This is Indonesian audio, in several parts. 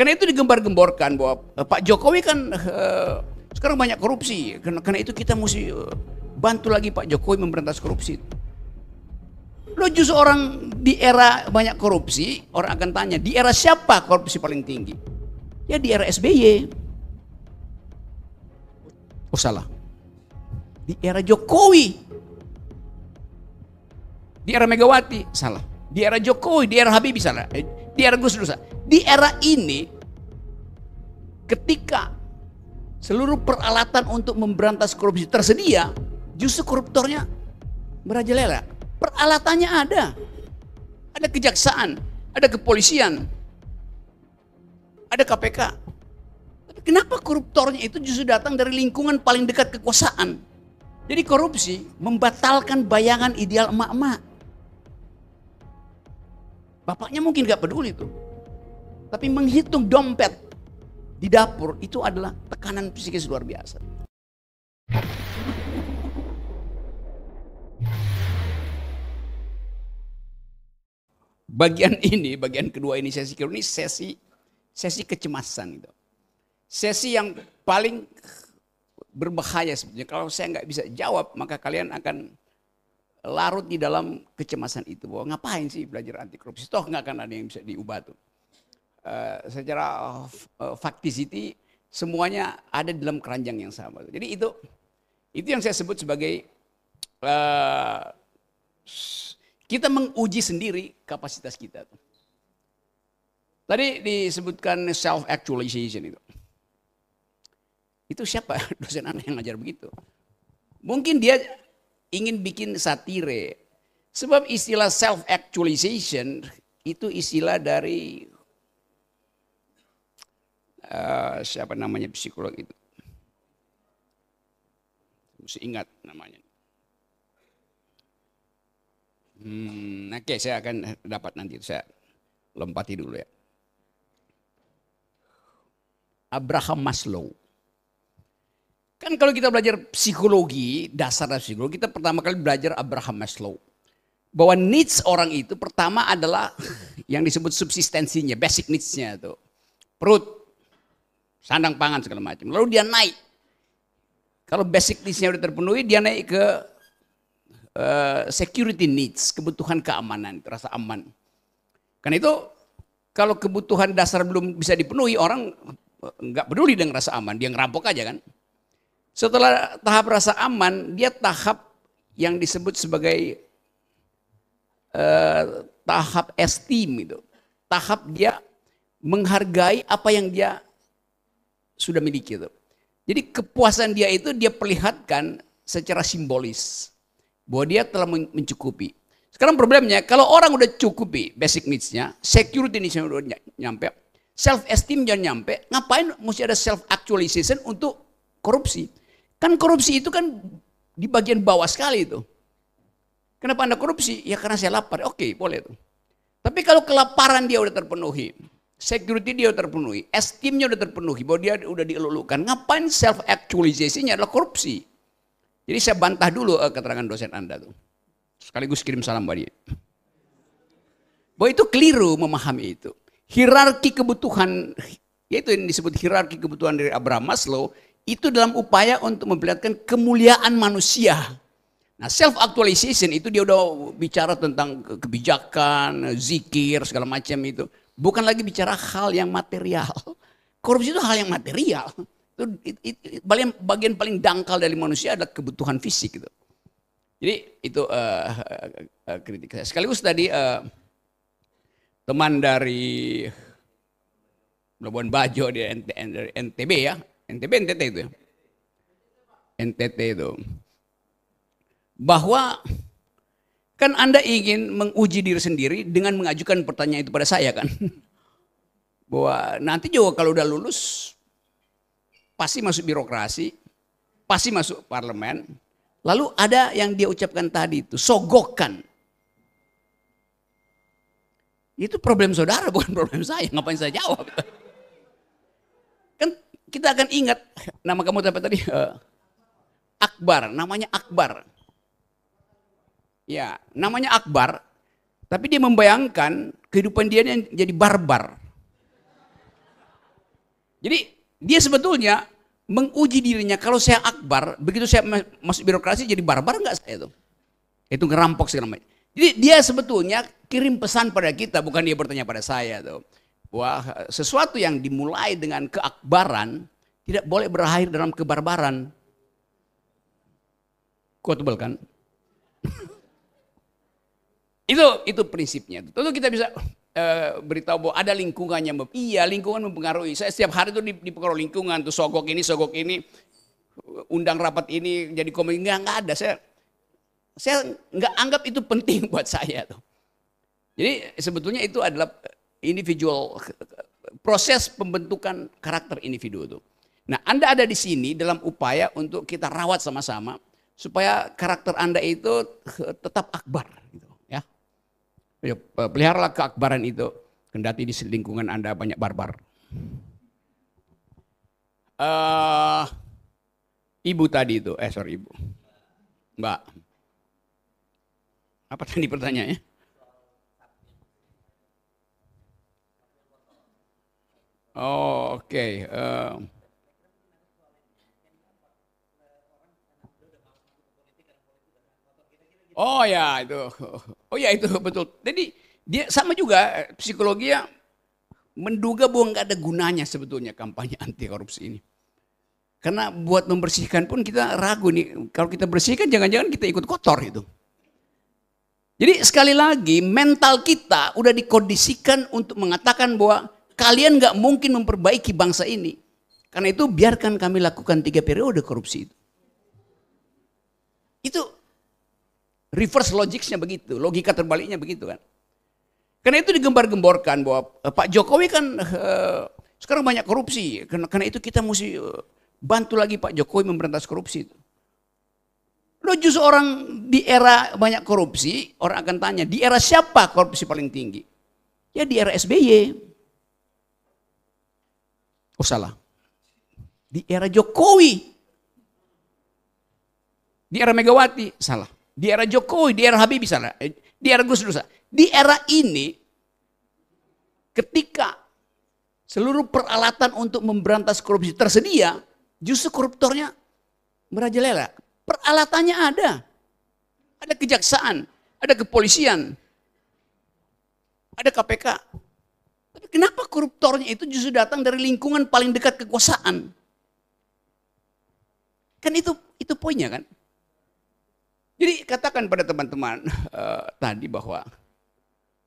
Karena itu digembar-gemborkan bahwa eh, Pak Jokowi kan uh, sekarang banyak korupsi. Karena, karena itu kita mesti uh, bantu lagi Pak Jokowi memberantas korupsi. Lo justru orang di era banyak korupsi, orang akan tanya, di era siapa korupsi paling tinggi? Ya di era SBY. Oh salah. Di era Jokowi. Di era Megawati, salah. Di era Jokowi, di era Habibie, salah. Di era Gus Di era ini ketika seluruh peralatan untuk memberantas korupsi tersedia, justru koruptornya merajalela. Peralatannya ada. Ada kejaksaan, ada kepolisian, ada KPK. Tapi kenapa koruptornya itu justru datang dari lingkungan paling dekat kekuasaan? Jadi korupsi membatalkan bayangan ideal emak-emak. Bapaknya mungkin gak peduli tuh. Tapi menghitung dompet di dapur itu adalah tekanan psikis luar biasa. Bagian ini, bagian kedua ini sesi kedua ini sesi sesi kecemasan itu, Sesi yang paling berbahaya sebetulnya. Kalau saya nggak bisa jawab, maka kalian akan larut di dalam kecemasan itu bahwa ngapain sih belajar anti korupsi toh nggak akan ada yang bisa diubah tuh uh, secara uh, semuanya ada dalam keranjang yang sama jadi itu itu yang saya sebut sebagai uh, kita menguji sendiri kapasitas kita tuh. tadi disebutkan self actualization itu itu siapa dosen anak yang ngajar begitu mungkin dia ingin bikin satire. Sebab istilah self actualization itu istilah dari uh, siapa namanya psikolog itu. Mesti ingat namanya. Hmm, oke okay, saya akan dapat nanti saya lompati dulu ya. Abraham Maslow. Kan kalau kita belajar psikologi, dasar dari psikologi, kita pertama kali belajar Abraham Maslow. Bahwa needs orang itu pertama adalah yang disebut subsistensinya, basic needs-nya itu. Perut, sandang pangan segala macam. Lalu dia naik. Kalau basic needs-nya udah terpenuhi, dia naik ke uh, security needs, kebutuhan keamanan, rasa aman. Karena itu kalau kebutuhan dasar belum bisa dipenuhi, orang eh, nggak peduli dengan rasa aman, dia ngerampok aja kan. Setelah tahap rasa aman, dia tahap yang disebut sebagai eh, tahap esteem itu. Tahap dia menghargai apa yang dia sudah miliki itu. Jadi kepuasan dia itu dia perlihatkan secara simbolis bahwa dia telah mencukupi. Sekarang problemnya kalau orang udah cukupi basic needs-nya, security needs-nya udah nyampe, self esteem jangan nyampe, ngapain mesti ada self actualization untuk korupsi. Kan korupsi itu kan di bagian bawah sekali itu. Kenapa Anda korupsi? Ya karena saya lapar. Oke, boleh tuh. Tapi kalau kelaparan dia udah terpenuhi, security dia udah terpenuhi, esteemnya udah terpenuhi, bahwa dia udah dielulukan, ngapain self actualizasinya adalah korupsi. Jadi saya bantah dulu uh, keterangan dosen Anda tuh. Sekaligus kirim salam buat dia. Bahwa itu keliru memahami itu. Hierarki kebutuhan, yaitu yang disebut hierarki kebutuhan dari Abraham Maslow, itu dalam upaya untuk memperlihatkan kemuliaan manusia. Nah, self actualization itu dia udah bicara tentang kebijakan, zikir, segala macam itu. Bukan lagi bicara hal yang material. Korupsi itu hal yang material. Itu bagian, paling dangkal dari manusia adalah kebutuhan fisik gitu. Jadi itu uh, kritik saya. Sekaligus tadi uh, teman dari Labuan Bajo di NTB ya, NTB NTT itu NTT itu bahwa kan Anda ingin menguji diri sendiri dengan mengajukan pertanyaan itu pada saya kan bahwa nanti juga kalau udah lulus pasti masuk birokrasi pasti masuk parlemen lalu ada yang dia ucapkan tadi itu sogokan itu problem saudara bukan problem saya ngapain saya jawab kita akan ingat nama kamu apa tadi eh, Akbar, namanya Akbar. Ya, namanya Akbar, tapi dia membayangkan kehidupan dia yang jadi barbar. Jadi dia sebetulnya menguji dirinya kalau saya Akbar, begitu saya masuk birokrasi jadi barbar nggak saya itu? Itu ngerampok segala macam. Jadi dia sebetulnya kirim pesan pada kita, bukan dia bertanya pada saya tuh bahwa sesuatu yang dimulai dengan keakbaran tidak boleh berakhir dalam kebarbaran. Quotable kan? itu itu prinsipnya. Tentu kita bisa eh, beritahu bahwa ada lingkungannya. Iya, lingkungan mempengaruhi. Saya setiap hari itu dipengaruhi lingkungan. Tuh sogok ini, sogok ini, undang rapat ini jadi komedi nggak nggak ada. Saya saya nggak anggap itu penting buat saya tuh. Jadi sebetulnya itu adalah individual proses pembentukan karakter individu itu. Nah, Anda ada di sini dalam upaya untuk kita rawat sama-sama supaya karakter Anda itu tetap akbar gitu, ya. ya peliharalah keakbaran itu kendati di lingkungan Anda banyak barbar. Uh, ibu tadi itu, eh sorry ibu. Mbak. Apa tadi pertanyaannya? Oh, oke. Okay. Uh, eh. Oh ya itu, oh ya itu betul. Jadi dia sama juga eh, psikologi ya menduga bahwa nggak ada gunanya sebetulnya kampanye anti korupsi ini. Karena buat membersihkan pun kita ragu nih. Kalau kita bersihkan jangan-jangan kita ikut kotor itu. Jadi sekali lagi mental kita udah dikondisikan untuk mengatakan bahwa Kalian nggak mungkin memperbaiki bangsa ini. Karena itu biarkan kami lakukan tiga periode korupsi itu. Itu reverse logicsnya begitu, logika terbaliknya begitu kan. Karena itu digembar-gemborkan bahwa eh, Pak Jokowi kan eh, sekarang banyak korupsi. Karena, karena itu kita mesti eh, bantu lagi Pak Jokowi memberantas korupsi itu. Lo justru orang di era banyak korupsi, orang akan tanya, di era siapa korupsi paling tinggi? Ya di era SBY. Oh salah. Di era Jokowi. Di era Megawati, salah. Di era Jokowi, di era Habibie, salah. Eh, di era Gus Dur, salah. Di era ini, ketika seluruh peralatan untuk memberantas korupsi tersedia, justru koruptornya merajalela. Peralatannya ada. Ada kejaksaan, ada kepolisian, ada KPK, tapi kenapa koruptornya itu justru datang dari lingkungan paling dekat kekuasaan? Kan itu itu poinnya kan. Jadi katakan pada teman-teman uh, tadi bahwa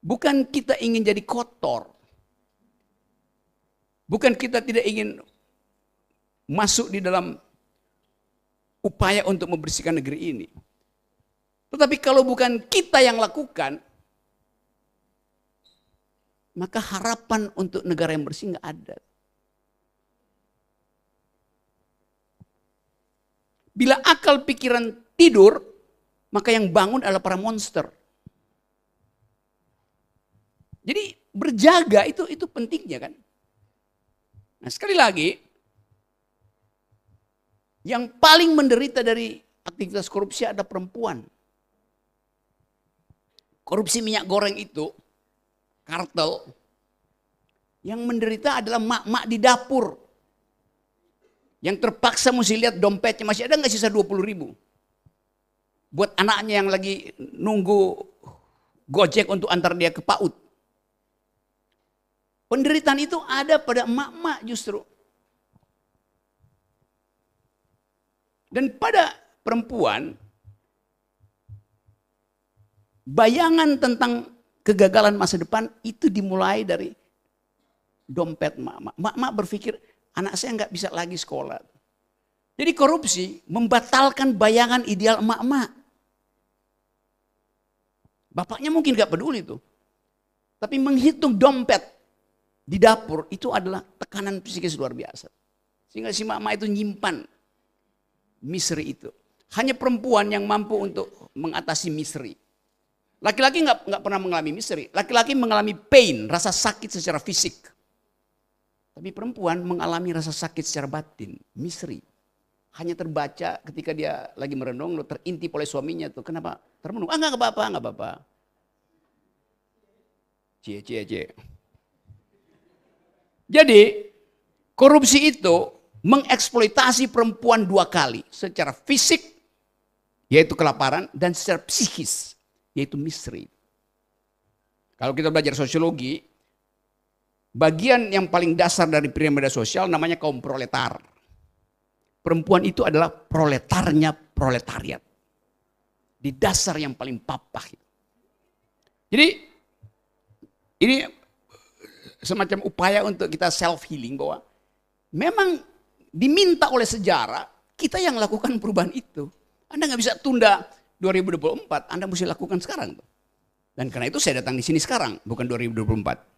bukan kita ingin jadi kotor. Bukan kita tidak ingin masuk di dalam upaya untuk membersihkan negeri ini. Tetapi kalau bukan kita yang lakukan, maka harapan untuk negara yang bersih nggak ada. Bila akal pikiran tidur, maka yang bangun adalah para monster. Jadi berjaga itu itu pentingnya kan. Nah sekali lagi, yang paling menderita dari aktivitas korupsi ada perempuan. Korupsi minyak goreng itu kartel. Yang menderita adalah mak-mak di dapur. Yang terpaksa mesti lihat dompetnya masih ada nggak sisa 20 ribu. Buat anaknya yang lagi nunggu gojek untuk antar dia ke PAUD. Penderitaan itu ada pada emak-emak justru. Dan pada perempuan, bayangan tentang kegagalan masa depan itu dimulai dari dompet mama. Mama berpikir anak saya nggak bisa lagi sekolah. Jadi korupsi membatalkan bayangan ideal emak-emak. Bapaknya mungkin nggak peduli tuh. Tapi menghitung dompet di dapur itu adalah tekanan psikis luar biasa. Sehingga si mama itu nyimpan misteri itu. Hanya perempuan yang mampu untuk mengatasi misteri. Laki-laki nggak -laki pernah mengalami misteri. Laki-laki mengalami pain, rasa sakit secara fisik. Tapi perempuan mengalami rasa sakit secara batin, misteri. Hanya terbaca ketika dia lagi merenung, terinti oleh suaminya tuh. Kenapa? Termenung. Ah nggak apa-apa, nggak apa-apa. Cie, cie, cie. Jadi korupsi itu mengeksploitasi perempuan dua kali. Secara fisik, yaitu kelaparan, dan secara psikis, yaitu misteri. Kalau kita belajar sosiologi, bagian yang paling dasar dari piramida sosial namanya kaum proletar. Perempuan itu adalah proletarnya proletariat. Di dasar yang paling papah. Jadi ini semacam upaya untuk kita self healing bahwa memang diminta oleh sejarah kita yang lakukan perubahan itu. Anda nggak bisa tunda 2024 Anda mesti lakukan sekarang. Dan karena itu saya datang di sini sekarang, bukan 2024.